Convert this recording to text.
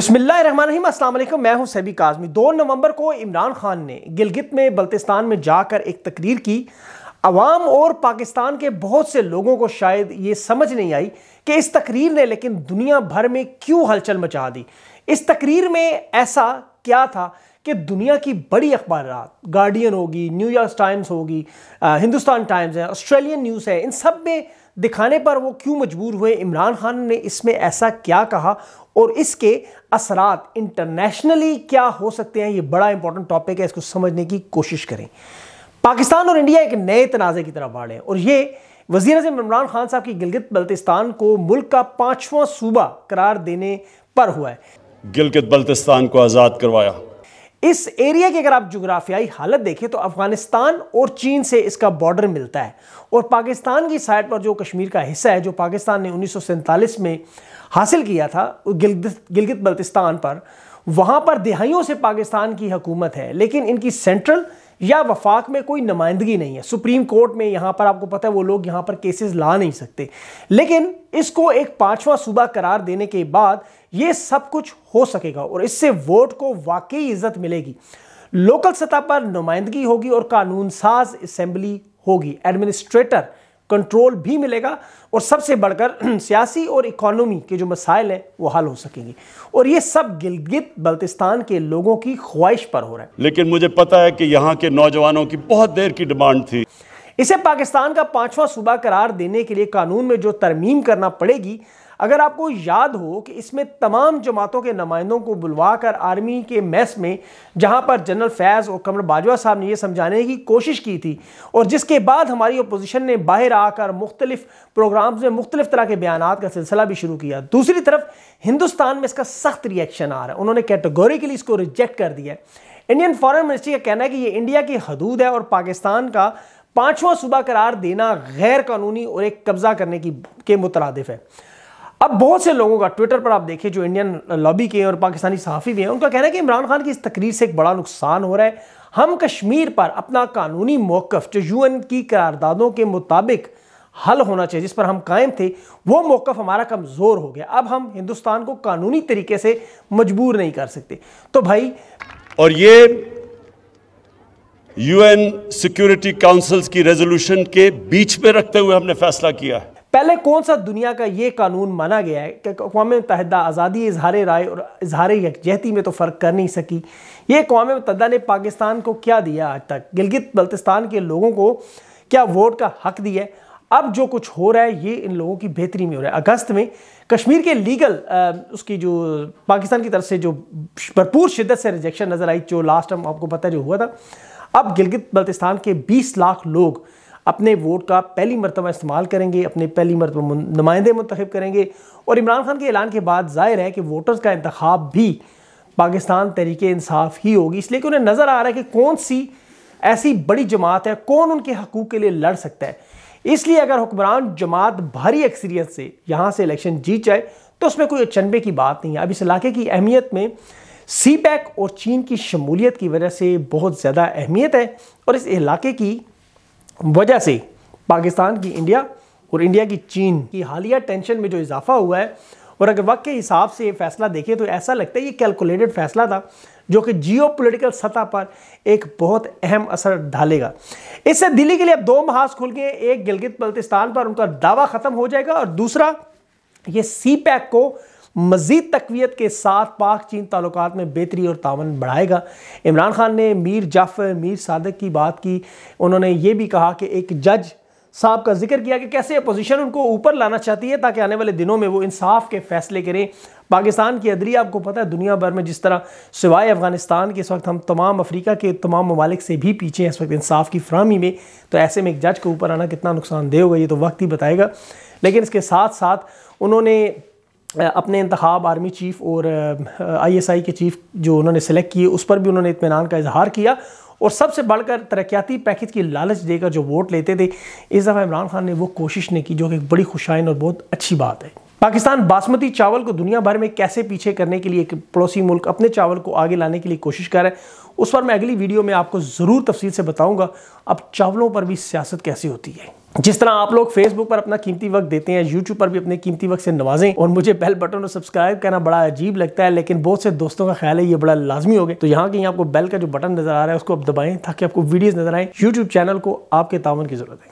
बिस्मिल्लाम असलम मैं हूं सैबी काजमी दो नवंबर को इमरान खान ने गिलगित में बल्तिस्तान में जाकर एक तकरीर की आवाम और पाकिस्तान के बहुत से लोगों को शायद ये समझ नहीं आई कि इस तकरीर ने लेकिन दुनिया भर में क्यों हलचल मचा दी इस तकरीर में ऐसा क्या था कि दुनिया की बड़ी अखबार गार्डियन होगी न्यूयॉर्क टाइम्स होगी हिंदुस्तान टाइम्स है ऑस्ट्रेलियन न्यूज़ है इन सब में दिखाने पर वो क्यों मजबूर हुए इमरान खान ने इसमें ऐसा क्या कहा और इसके असरात इंटरनेशनली क्या हो सकते हैं ये बड़ा इंपॉर्टेंट टॉपिक है इसको समझने की कोशिश करें पाकिस्तान और इंडिया एक नए तनाज़े की तरफ बढ़े और ये वजीर अजम इमरान खान साहब की गिलगित बल्तिस्तान को मुल्क का पाँचवा सूबा करार देने पर हुआ है गिलगित बल्तिस्तान को आज़ाद करवाया इस एरिया की अगर आप जुग्राफियाई हालत देखें तो अफगानिस्तान और चीन से इसका बॉर्डर मिलता है और पाकिस्तान की साइड पर जो कश्मीर का हिस्सा है जो पाकिस्तान ने उन्नीस में हासिल किया था गिलगित बल्तिस्तान पर वहाँ पर दिहाइयों से पाकिस्तान की हकूमत है लेकिन इनकी सेंट्रल या वफाक में कोई नुमाइंदगी नहीं है सुप्रीम कोर्ट में यहाँ पर आपको पता है वो लोग यहाँ पर केसेस ला नहीं सकते लेकिन इसको एक पांचवा सूबा करार देने के बाद ये सब कुछ हो सकेगा और इससे वोट को वाकई इज्जत मिलेगी लोकल सतह पर नुमाइंदगी होगी और कानून साज असेंबली होगी एडमिनिस्ट्रेटर कंट्रोल भी मिलेगा और सबसे बढ़कर सियासी और इकोनॉमी के जो मसाइल हैं वो हल हो सकेंगे और ये सब गिलगित बल्तिस्तान के लोगों की ख्वाहिश पर हो रहा है लेकिन मुझे पता है कि यहाँ के नौजवानों की बहुत देर की डिमांड थी इसे पाकिस्तान का पांचवा सूबा करार देने के लिए कानून में जो तरमीम करना पड़ेगी अगर आपको याद हो कि इसमें तमाम जमातों के नुमाइंदों को बुलवा कर आर्मी के मेस में जहाँ पर जनरल फैज़ और कमर बाजवा साहब ने यह समझाने की कोशिश की थी और जिसके बाद हमारी अपोजिशन ने बाहर आकर मुख्तलिफ प्रोग्राम्स में मुख्तलिफ तरह के बयान का सिलसिला भी शुरू किया दूसरी तरफ हिंदुस्तान में इसका सख्त रिएक्शन आ रहा है उन्होंने कैटेगोरिकली इसको रिजेक्ट कर दिया इंडियन फॉरन मिनिस्ट्री का कहना है कि ये इंडिया की हदूद है और पाकिस्तान का पांचवा सूबा करार देना गैर कानूनी और एक कब्जा करने की के मुतरद है अब बहुत से लोगों का ट्विटर पर आप देखिए जो इंडियन लॉबी के हैं और पाकिस्तानी सहाफ़ी भी हैं उनका कहना है कि इमरान खान की इस तकरीर से एक बड़ा नुकसान हो रहा है हम कश्मीर पर अपना कानूनी मौक़ जो एन की करारदादों के मुताबिक हल होना चाहिए जिस पर हम कायम थे वो मौक़ हमारा कमज़ोर हो गया अब हम हिंदुस्तान को कानूनी तरीके से मजबूर नहीं कर सकते तो भाई और ये यूएन सिक्योरिटी काउंसिल्स की रेजोल्यूशन के बीच में रखते हुए हमने फैसला किया है पहले कौन सा दुनिया का ये कानून माना गया है कि अकवा मतहद आज़ादी इजहार राय और इजहार यकजहती में तो फ़र्क कर नहीं सकी ये अकवा मतहद ने पाकिस्तान को क्या दिया आज तक गिलगित बल्तिस्तान के लोगों को क्या वोट का हक दिया है अब जो कुछ हो रहा है ये इन लोगों की बेहतरी में हो रहा है अगस्त में कश्मीर के लीगल आ, उसकी जो पाकिस्तान की तरफ से जो भरपूर शिद्दत से रिजेक्शन नज़र आई जो लास्ट टाइम आपको पता जो हुआ था अब गिलगित बल्तिस्तान के बीस लाख लोग अपने वोट का पहली मरतबा इस्तेमाल करेंगे अपने पहली मरतबा नुमाइंदे मंतखब करेंगे और इमरान खान के ऐलान के बाद ज़ाहिर है कि वोटर्स का इंतखब भी पाकिस्तान तरीके इंसाफ ही होगी इसलिए कि उन्हें नज़र आ रहा है कि कौन सी ऐसी बड़ी जमात है कौन उनके हकूक़ के लिए लड़ सकता है इसलिए अगर हुक्मरान जमात भारी अक्सरियत से यहाँ से इलेक्शन जीत जाए तो उसमें कोई अचनबे की बात नहीं है अब इस इलाके की अहमियत में सी पैक और चीन की शमूलियत की वजह से बहुत ज़्यादा अहमियत है और इस इलाके की वजह से पाकिस्तान की इंडिया और इंडिया की चीन की हालिया टेंशन में जो इजाफा हुआ है और अगर वक्त के हिसाब से ये फैसला देखें तो ऐसा लगता है ये कैलकुलेटेड फैसला था जो कि जियो पोलिटिकल सतह पर एक बहुत अहम असर डालेगा इससे दिल्ली के लिए अब दो महाज खुल गए एक गिलगित बल्तिस्तान पर उनका दावा ख़त्म हो जाएगा और दूसरा ये सी पैक को मजीद तकवीत के साथ पाक चीन ताल्लुक में बेहतरी और तावन बढ़ाएगा इमरान खान ने मीर जाफ़र मीर सादक की बात की उन्होंने ये भी कहा कि एक जज साहब का जिक्र किया कि कैसे अपोजिशन उनको ऊपर लाना चाहती है ताकि आने वाले दिनों में वो इंसाफ के फैसले करें पाकिस्तान की अदरी आपको पता है दुनिया भर में जिस तरह सिवाय अफगानिस्तान के इस वक्त हम तमाम अफ्रीका के तमाम ममालिक से भी पीछे हैं इस वक्त इंसाफ की फ्राहमी में तो ऐसे में एक जज को ऊपर आना कितना नुकसानदेह होगा ये तो वक्त ही बताएगा लेकिन इसके साथ साथ उन्होंने अपने इंतब आर्मी चीफ़ और आईएसआई के चीफ़ जो उन्होंने सेलेक्ट किए उस पर भी उन्होंने इतमान का इजहार किया और सबसे बढ़कर तरक्याती पैकेज की लालच देकर जो वोट लेते थे इस दफ़ा इमरान खान ने वो कोशिश नहीं की जो कि बड़ी खुशाइन और बहुत अच्छी बात है पाकिस्तान बासमती चावल को दुनिया भर में कैसे पीछे करने के लिए एक पड़ोसी मुल्क अपने चावल को आगे लाने के लिए कोशिश कर रहा है उस पर मैं अगली वीडियो में आपको ज़रूर तफसील से बताऊँगा अब चावलों पर भी सियासत कैसी होती है जिस तरह आप लोग फेसबुक पर अपना कीमती वक्त देते हैं यूट्यूब पर भी अपने कीमती वक्त से नवाजें और मुझे बेल बटन और सब्सक्राइब करना बड़ा अजीब लगता है लेकिन बहुत से दोस्तों का ख्याल है ये बड़ा लाजमी हो गया तो यहाँ कहीं आपको बेल का जो बटन नजर आ रहा है उसको आप दबाएं ताकि आपको वीडियोज नजर आए यूट्यूब चैनल को आपके तावन की जरूरत है